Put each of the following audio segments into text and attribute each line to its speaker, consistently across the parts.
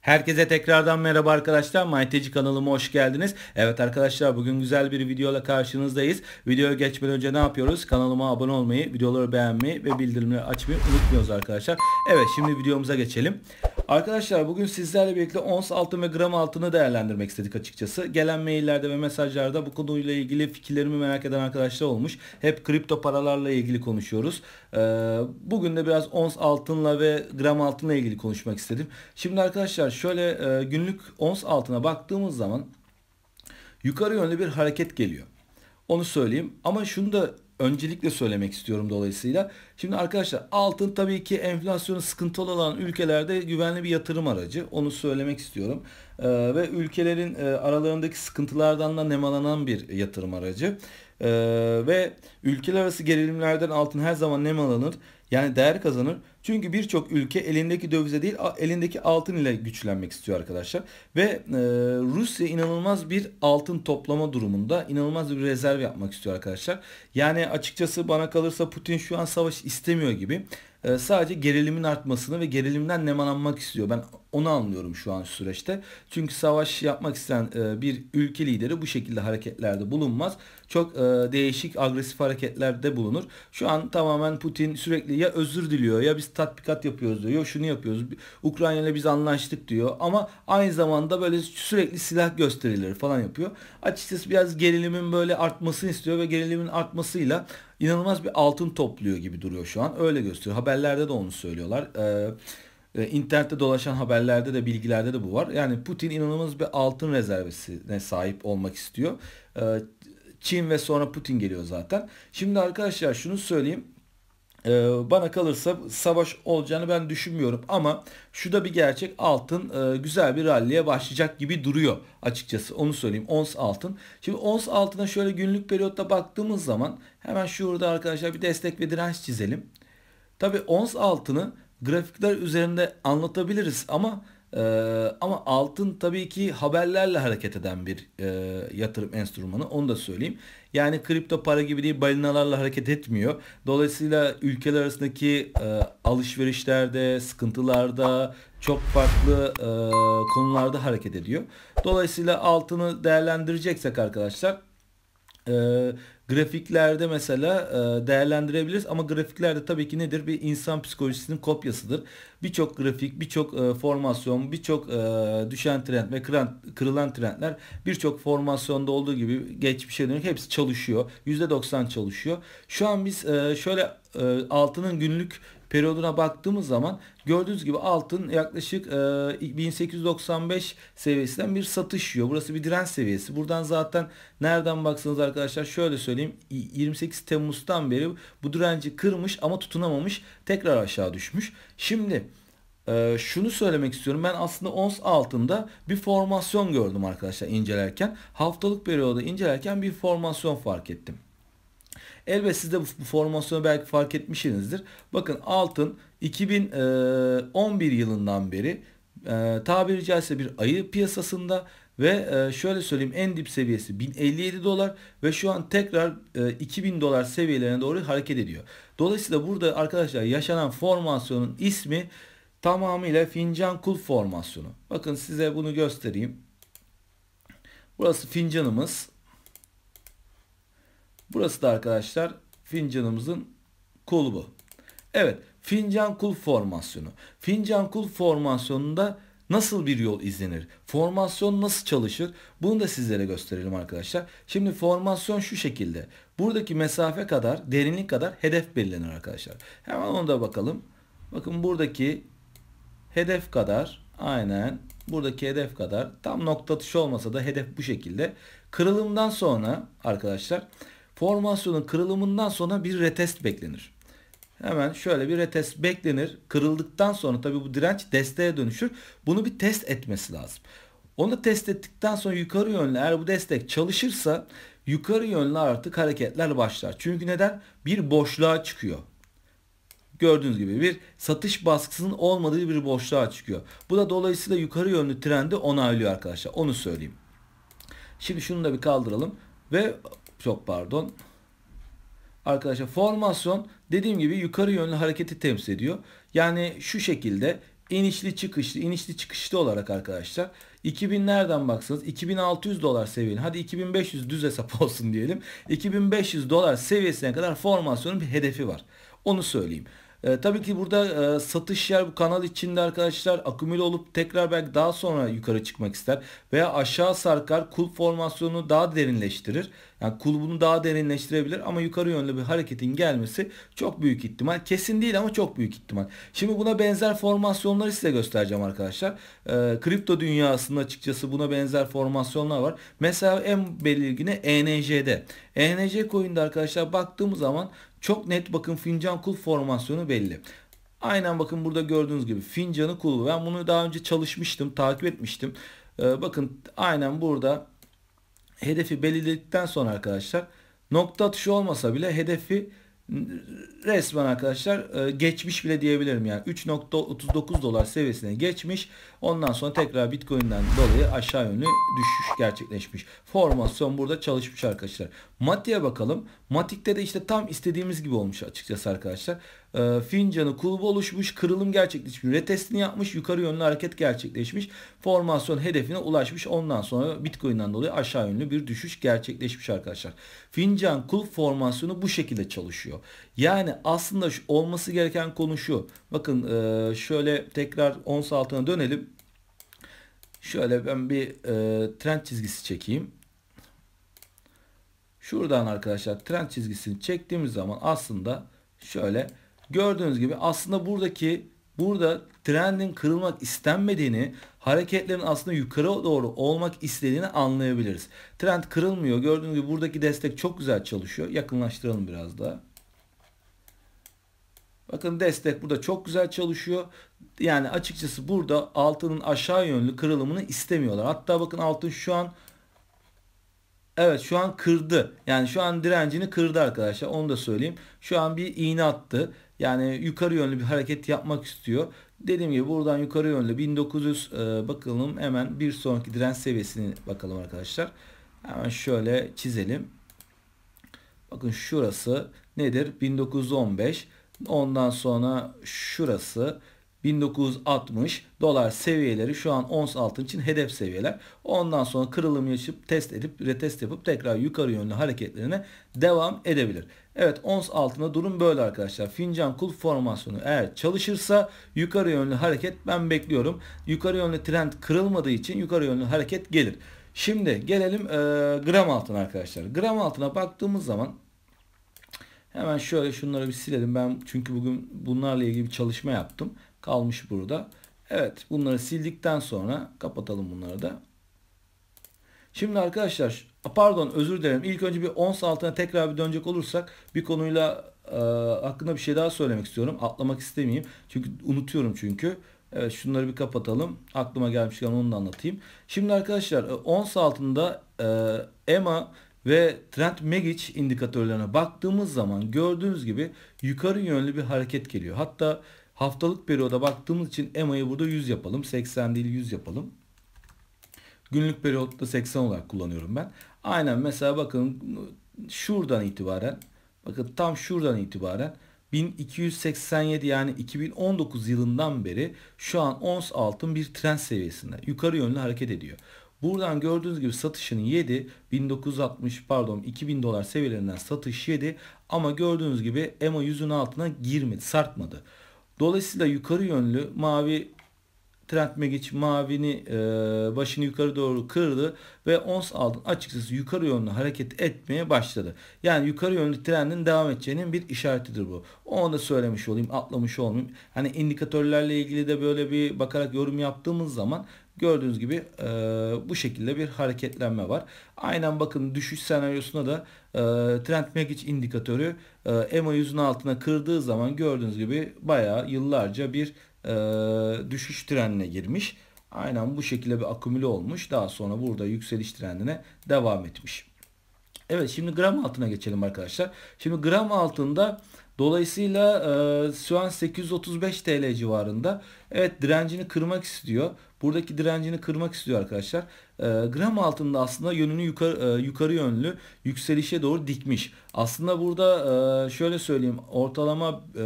Speaker 1: Herkese tekrardan merhaba arkadaşlar. MyTeci kanalıma hoş geldiniz. Evet arkadaşlar bugün güzel bir videoyla karşınızdayız. Videoya geçmeden önce ne yapıyoruz? Kanalıma abone olmayı, videoları beğenmeyi ve bildirimleri açmayı unutmuyoruz arkadaşlar. Evet şimdi videomuza geçelim. Arkadaşlar bugün sizlerle birlikte ons altın ve gram altını değerlendirmek istedik açıkçası. Gelen maillerde ve mesajlarda bu konuyla ilgili fikirlerimi merak eden arkadaşlar olmuş. Hep kripto paralarla ilgili konuşuyoruz. Ee, bugün de biraz ons altınla ve gram altınla ilgili konuşmak istedim. Şimdi arkadaşlar Arkadaşlar şöyle e, günlük ons altına baktığımız zaman yukarı yönlü bir hareket geliyor. Onu söyleyeyim ama şunu da öncelikle söylemek istiyorum dolayısıyla. Şimdi arkadaşlar altın tabii ki enflasyonu sıkıntılı olan ülkelerde güvenli bir yatırım aracı. Onu söylemek istiyorum. Ee, ve ülkelerin e, aralarındaki sıkıntılardan da nemalanan bir yatırım aracı. Ee, ve ülkeler arası gerilimlerden altın her zaman nemalanır. Yani değer kazanır. Çünkü birçok ülke elindeki dövize değil elindeki altın ile güçlenmek istiyor arkadaşlar. Ve e, Rusya inanılmaz bir altın toplama durumunda inanılmaz bir rezerv yapmak istiyor arkadaşlar. Yani açıkçası bana kalırsa Putin şu an savaş istemiyor gibi. E, sadece gerilimin artmasını ve gerilimden nemalanmak istiyor. Ben onu anlıyorum şu an süreçte. Çünkü savaş yapmak isteyen e, bir ülke lideri bu şekilde hareketlerde bulunmaz. Çok e, değişik agresif hareketlerde bulunur. Şu an tamamen Putin sürekli ya özür diliyor ya biz tatbikat yapıyoruz diyor. Ya şunu yapıyoruz. Ukrayna ile biz anlaştık diyor. Ama aynı zamanda böyle sürekli silah gösterileri falan yapıyor. Açıkçası biraz gerilimin böyle artmasını istiyor ve gerilimin artmasıyla inanılmaz bir altın topluyor gibi duruyor şu an. Öyle gösteriyor. Haberlerde de onu söylüyorlar. Eee e, internette dolaşan haberlerde de bilgilerde de bu var. Yani Putin inanılmaz bir altın rezervesine sahip olmak istiyor. E, Çin ve sonra Putin geliyor zaten. Şimdi arkadaşlar şunu söyleyeyim. E, bana kalırsa savaş olacağını ben düşünmüyorum ama şu da bir gerçek altın güzel bir ralliye başlayacak gibi duruyor açıkçası onu söyleyeyim ons altın. Şimdi ons altına şöyle günlük periyotta baktığımız zaman hemen şurada arkadaşlar bir destek ve direnç çizelim. Tabi ons altını grafikler üzerinde anlatabiliriz ama e, ama altın tabii ki haberlerle hareket eden bir e, yatırım enstrümanı onu da söyleyeyim. Yani kripto para gibi değil balinalarla hareket etmiyor. Dolayısıyla ülkeler arasındaki e, alışverişlerde, sıkıntılarda, çok farklı e, konularda hareket ediyor. Dolayısıyla altını değerlendireceksek arkadaşlar e, grafiklerde mesela e, değerlendirebiliriz ama grafiklerde tabii ki nedir? Bir insan psikolojisinin kopyasıdır. Birçok grafik, birçok e, formasyon, birçok e, düşen trend ve kırılan trendler birçok formasyonda olduğu gibi geçmişe dönük hepsi çalışıyor. %90 çalışıyor. Şu an biz şöyle altının günlük periyoduna baktığımız zaman gördüğünüz gibi altın yaklaşık 1895 e, seviyesinden bir satış yiyor. Burası bir direnç seviyesi. Buradan zaten nereden baksanız arkadaşlar şöyle söyleyeyim 28 Temmuz'dan beri bu direnci kırmış ama tutunamamış. Tekrar aşağı düşmüş. Şimdi e, şunu söylemek istiyorum. Ben aslında ons altında bir formasyon gördüm arkadaşlar incelerken. Haftalık periyoda incelerken bir formasyon fark ettim. Elbet siz de bu formasyonu belki fark etmişsinizdir. Bakın altın 2011 e, yılından beri e, tabiri caizse bir ayı piyasasında ve e, şöyle söyleyeyim en dip seviyesi 1057 dolar ve şu an tekrar 2000 dolar seviyelerine doğru hareket ediyor. Dolayısıyla burada arkadaşlar yaşanan formasyonun ismi tamamıyla fincan kul formasyonu. Bakın size bunu göstereyim. Burası fincanımız. Burası da arkadaşlar fincanımızın kulbu. Evet fincan kul formasyonu. Fincan kul formasyonunda nasıl bir yol izlenir? Formasyon nasıl çalışır? Bunu da sizlere gösterelim arkadaşlar. Şimdi formasyon şu şekilde. Buradaki mesafe kadar, derinlik kadar hedef belirlenir arkadaşlar. Hemen onu da bakalım. Bakın buradaki hedef kadar aynen buradaki hedef kadar tam nokta atışı olmasa da hedef bu şekilde. Kırılımdan sonra arkadaşlar formasyonun kırılımından sonra bir retest beklenir. Hemen şöyle bir retest beklenir. Kırıldıktan sonra tabii bu direnç desteğe dönüşür. Bunu bir test etmesi lazım. Onu test ettikten sonra yukarı yönlü eğer bu destek çalışırsa yukarı yönlü artık hareketler başlar. Çünkü neden? Bir boşluğa çıkıyor. Gördüğünüz gibi bir satış baskısının olmadığı bir boşluğa çıkıyor. Bu da dolayısıyla yukarı yönlü trendi onaylıyor arkadaşlar. Onu söyleyeyim. Şimdi şunu da bir kaldıralım ve çok pardon. Arkadaşlar formasyon dediğim gibi yukarı yönlü hareketi temsil ediyor. Yani şu şekilde inişli çıkışlı inişli çıkışlı olarak arkadaşlar 2000 nereden baksanız 2600 dolar seviyeli hadi 2500 düz hesap olsun diyelim 2500 dolar seviyesine kadar formasyonun bir hedefi var onu söyleyeyim. E, tabii ki burada e, satış yer bu kanal içinde arkadaşlar akümüle olup tekrar belki daha sonra yukarı çıkmak ister veya aşağı sarkar kul formasyonu daha derinleştirir. Yani kulbunu daha derinleştirebilir ama yukarı yönlü bir hareketin gelmesi çok büyük ihtimal. Kesin değil ama çok büyük ihtimal. Şimdi buna benzer formasyonları size göstereceğim arkadaşlar. E, kripto dünyasında açıkçası buna benzer formasyonlar var. Mesela en belirgini ENJ'de. ENJ coin'de arkadaşlar baktığımız zaman çok net bakın fincan kul formasyonu belli. Aynen bakın burada gördüğünüz gibi fincanı kul. Ben bunu daha önce çalışmıştım, takip etmiştim. Ee, bakın aynen burada hedefi belirledikten sonra arkadaşlar nokta atışı olmasa bile hedefi resmen arkadaşlar e, geçmiş bile diyebilirim yani 3.39 dolar seviyesine geçmiş ondan sonra tekrar bitcoin'den dolayı aşağı yönlü düşüş gerçekleşmiş formasyon burada çalışmış arkadaşlar Matik'e bakalım Matik'te de işte tam istediğimiz gibi olmuş açıkçası arkadaşlar e, fincanı kulbu oluşmuş, kırılım gerçekleşmiş, retestini yapmış, yukarı yönlü hareket gerçekleşmiş, formasyon hedefine ulaşmış. Ondan sonra Bitcoin'den dolayı aşağı yönlü bir düşüş gerçekleşmiş arkadaşlar. Fincan kulp formasyonu bu şekilde çalışıyor. Yani aslında şu, olması gereken konu şu. Bakın e, şöyle tekrar ons altına dönelim. Şöyle ben bir e, trend çizgisi çekeyim. Şuradan arkadaşlar trend çizgisini çektiğimiz zaman aslında şöyle Gördüğünüz gibi aslında buradaki burada trendin kırılmak istenmediğini, hareketlerin aslında yukarı doğru olmak istediğini anlayabiliriz. Trend kırılmıyor. Gördüğünüz gibi buradaki destek çok güzel çalışıyor. Yakınlaştıralım biraz daha. Bakın destek burada çok güzel çalışıyor. Yani açıkçası burada altının aşağı yönlü kırılımını istemiyorlar. Hatta bakın altın şu an Evet şu an kırdı. Yani şu an direncini kırdı arkadaşlar. Onu da söyleyeyim. Şu an bir iğne attı. Yani yukarı yönlü bir hareket yapmak istiyor. Dediğim gibi buradan yukarı yönlü 1900 e, bakalım hemen bir sonraki direnç seviyesini bakalım arkadaşlar. Hemen şöyle çizelim. Bakın şurası nedir? 1915. Ondan sonra şurası 1960 dolar seviyeleri şu an ons altın için hedef seviyeler. Ondan sonra kırılım yaşıp test edip retest yapıp tekrar yukarı yönlü hareketlerine devam edebilir. Evet ons altında durum böyle arkadaşlar. Fincan kul formasyonu eğer çalışırsa yukarı yönlü hareket ben bekliyorum. Yukarı yönlü trend kırılmadığı için yukarı yönlü hareket gelir. Şimdi gelelim e, gram altına arkadaşlar. Gram altına baktığımız zaman hemen şöyle şunları bir silelim. Ben çünkü bugün bunlarla ilgili bir çalışma yaptım kalmış burada. Evet bunları sildikten sonra kapatalım bunları da. Şimdi arkadaşlar pardon özür dilerim. İlk önce bir ons altına tekrar bir dönecek olursak bir konuyla e, hakkında bir şey daha söylemek istiyorum. Atlamak istemeyeyim. Çünkü unutuyorum çünkü. Evet şunları bir kapatalım. Aklıma gelmişken onu da anlatayım. Şimdi arkadaşlar e, ons altında e, EMA ve Trend Megic indikatörlerine baktığımız zaman gördüğünüz gibi yukarı yönlü bir hareket geliyor. Hatta Haftalık periyoda baktığımız için EMA'yı burada 100 yapalım. 80 değil 100 yapalım. Günlük periyotta 80 olarak kullanıyorum ben. Aynen mesela bakın şuradan itibaren bakın tam şuradan itibaren 1287 yani 2019 yılından beri şu an ons altın bir trend seviyesinde yukarı yönlü hareket ediyor. Buradan gördüğünüz gibi satışın 7 1960 pardon 2000 dolar seviyelerinden satış 7 ama gördüğünüz gibi EMA 100'ün altına girmedi sarkmadı. Dolayısıyla yukarı yönlü mavi trend megiç mavini e, başını yukarı doğru kırdı ve ons altın açıkçası yukarı yönlü hareket etmeye başladı. Yani yukarı yönlü trendin devam edeceğinin bir işaretidir bu. Onu da söylemiş olayım atlamış olmayayım. Hani indikatörlerle ilgili de böyle bir bakarak yorum yaptığımız zaman gördüğünüz gibi e, bu şekilde bir hareketlenme var. Aynen bakın düşüş senaryosunda da ee, trend mekiç indikatörü EMA yüzün altına kırdığı zaman gördüğünüz gibi bayağı yıllarca bir e, düşüş trenine girmiş. Aynen bu şekilde bir akümüle olmuş. Daha sonra burada yükseliş trendine devam etmiş. Evet şimdi gram altına geçelim arkadaşlar. Şimdi gram altında Dolayısıyla e, şu an 835 TL civarında. Evet direncini kırmak istiyor. Buradaki direncini kırmak istiyor arkadaşlar. E, gram altında aslında yönünü yukarı, e, yukarı yönlü yükselişe doğru dikmiş. Aslında burada e, şöyle söyleyeyim ortalama e,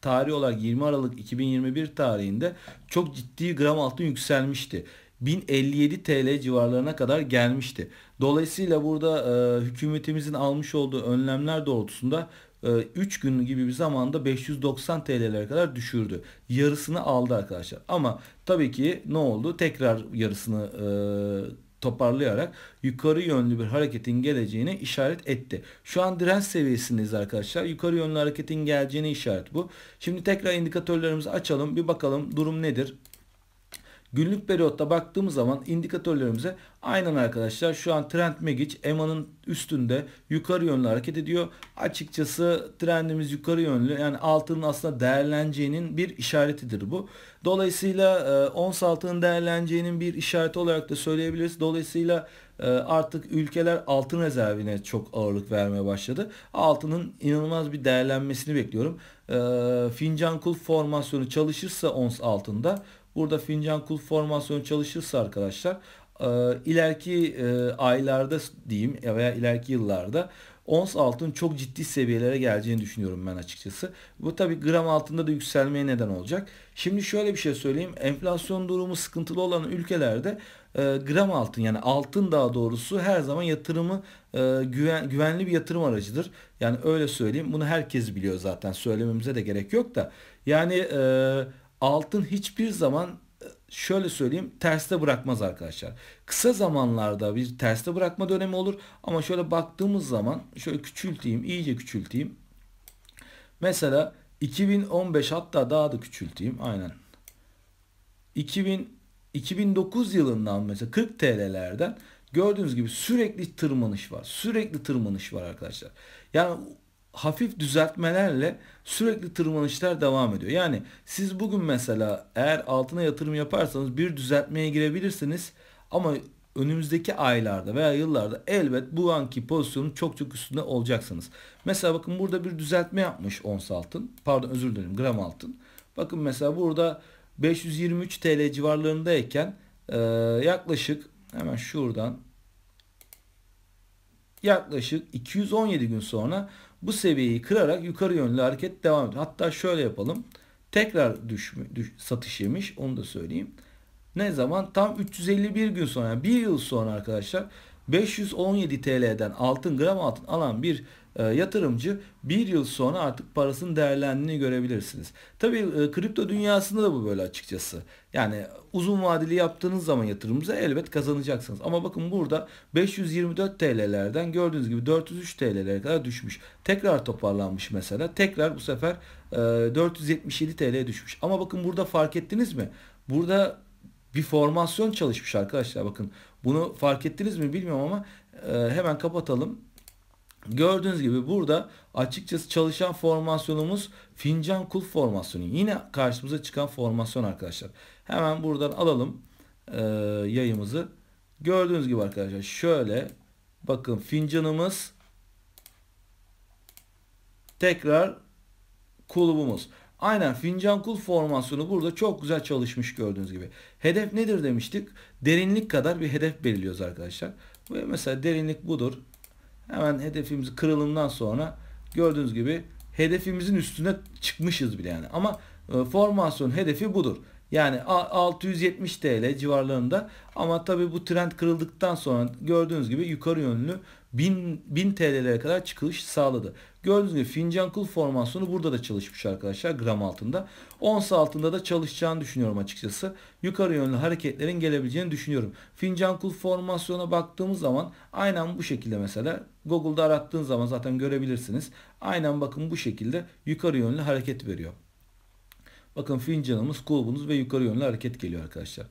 Speaker 1: tarih olarak 20 Aralık 2021 tarihinde çok ciddi gram altın yükselmişti. 1057 TL civarlarına kadar gelmişti. Dolayısıyla burada e, hükümetimizin almış olduğu önlemler doğrultusunda 3 e, gün gibi bir zamanda 590 TL'lere kadar düşürdü. Yarısını aldı arkadaşlar. Ama tabii ki ne oldu? Tekrar yarısını e, toparlayarak yukarı yönlü bir hareketin geleceğini işaret etti. Şu an direnç seviyesindeyiz arkadaşlar. Yukarı yönlü hareketin geleceğini işaret bu. Şimdi tekrar indikatörlerimizi açalım. Bir bakalım durum nedir? Günlük periyotta baktığımız zaman indikatörlerimize aynen arkadaşlar şu an trend megiç EMA'nın üstünde yukarı yönlü hareket ediyor. Açıkçası trendimiz yukarı yönlü yani altının aslında değerleneceğinin bir işaretidir bu. Dolayısıyla e, ons altının değerleneceğinin bir işareti olarak da söyleyebiliriz. Dolayısıyla e, artık ülkeler altın rezervine çok ağırlık vermeye başladı. Altının inanılmaz bir değerlenmesini bekliyorum. E, fincan kul formasyonu çalışırsa ons altında Burada fincan kul formasyonu çalışırsa arkadaşlar e, ileriki e, aylarda diyeyim veya ileriki yıllarda ons altın çok ciddi seviyelere geleceğini düşünüyorum ben açıkçası. Bu tabi gram altında da yükselmeye neden olacak. Şimdi şöyle bir şey söyleyeyim. Enflasyon durumu sıkıntılı olan ülkelerde e, gram altın yani altın daha doğrusu her zaman yatırımı e, güven, güvenli bir yatırım aracıdır. Yani öyle söyleyeyim. Bunu herkes biliyor zaten. Söylememize de gerek yok da. Yani eee altın hiçbir zaman e, şöyle söyleyeyim terste bırakmaz arkadaşlar. Kısa zamanlarda bir terste bırakma dönemi olur ama şöyle baktığımız zaman şöyle küçülteyim iyice küçülteyim. Mesela 2015 hatta daha da küçülteyim aynen. 2000 2009 yılından mesela 40 TL'lerden gördüğünüz gibi sürekli tırmanış var. Sürekli tırmanış var arkadaşlar. Yani hafif düzeltmelerle sürekli tırmanışlar devam ediyor. Yani siz bugün mesela eğer altına yatırım yaparsanız bir düzeltmeye girebilirsiniz ama önümüzdeki aylarda veya yıllarda elbet bu anki pozisyonun çok çok üstünde olacaksınız. Mesela bakın burada bir düzeltme yapmış ons altın. Pardon özür dilerim gram altın. Bakın mesela burada 523 TL civarlarındayken yaklaşık hemen şuradan yaklaşık 217 gün sonra bu seviyeyi kırarak yukarı yönlü hareket devam ediyor. Hatta şöyle yapalım. Tekrar düşme, düş, satış yemiş. Onu da söyleyeyim. Ne zaman? Tam 351 gün sonra. Yani bir yıl sonra arkadaşlar 517 TL'den altın gram altın alan bir e, yatırımcı bir yıl sonra artık parasının değerlendiğini görebilirsiniz. Tabii e, kripto dünyasında da bu böyle açıkçası. Yani uzun vadeli yaptığınız zaman yatırımınızı elbet kazanacaksınız. Ama bakın burada 524 TL'lerden gördüğünüz gibi 403 TL'lere kadar düşmüş. Tekrar toparlanmış mesela. Tekrar bu sefer 477 e, TL'ye düşmüş. Ama bakın burada fark ettiniz mi? Burada bir formasyon çalışmış arkadaşlar. Bakın bunu fark ettiniz mi bilmiyorum ama e, hemen kapatalım. Gördüğünüz gibi burada açıkçası çalışan formasyonumuz fincan kul formasyonu. Yine karşımıza çıkan formasyon arkadaşlar. Hemen buradan alalım e, yayımızı. Gördüğünüz gibi arkadaşlar şöyle bakın fincanımız tekrar kulübümüz. Aynen fincan kul formasyonu burada çok güzel çalışmış gördüğünüz gibi. Hedef nedir demiştik? Derinlik kadar bir hedef belirliyoruz arkadaşlar. Ve mesela derinlik budur. Hemen hedefimizi kırılımdan sonra gördüğünüz gibi hedefimizin üstüne çıkmışız bile yani. Ama e, formasyon hedefi budur. Yani 670 TL civarlarında ama tabi bu trend kırıldıktan sonra gördüğünüz gibi yukarı yönlü 1000, 1000 TL'lere kadar çıkış sağladı. Gördüğünüz gibi fincan kul formasyonu burada da çalışmış arkadaşlar gram altında. Ons altında da çalışacağını düşünüyorum açıkçası. Yukarı yönlü hareketlerin gelebileceğini düşünüyorum. Fincan kul formasyona baktığımız zaman aynen bu şekilde mesela Google'da arattığın zaman zaten görebilirsiniz. Aynen bakın bu şekilde yukarı yönlü hareket veriyor. Bakın fincanımız, kulbumuz ve yukarı yönlü hareket geliyor arkadaşlar.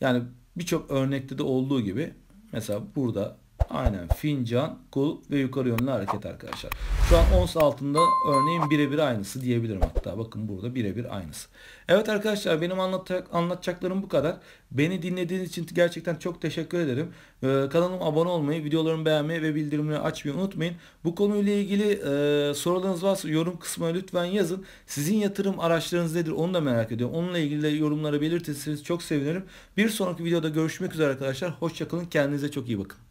Speaker 1: Yani birçok örnekte de olduğu gibi mesela burada Aynen fincan, kul ve yukarı yönlü hareket arkadaşlar. Şu an ons altında örneğin birebir aynısı diyebilirim hatta. Bakın burada birebir aynısı. Evet arkadaşlar benim anlatacak, anlatacaklarım bu kadar. Beni dinlediğiniz için gerçekten çok teşekkür ederim. Ee, kanalıma abone olmayı, videolarımı beğenmeyi ve bildirimleri açmayı unutmayın. Bu konuyla ilgili e, sorularınız varsa yorum kısmına lütfen yazın. Sizin yatırım araçlarınız nedir onu da merak ediyorum. Onunla ilgili de yorumları belirtirseniz çok sevinirim. Bir sonraki videoda görüşmek üzere arkadaşlar. Hoşçakalın. Kendinize çok iyi bakın.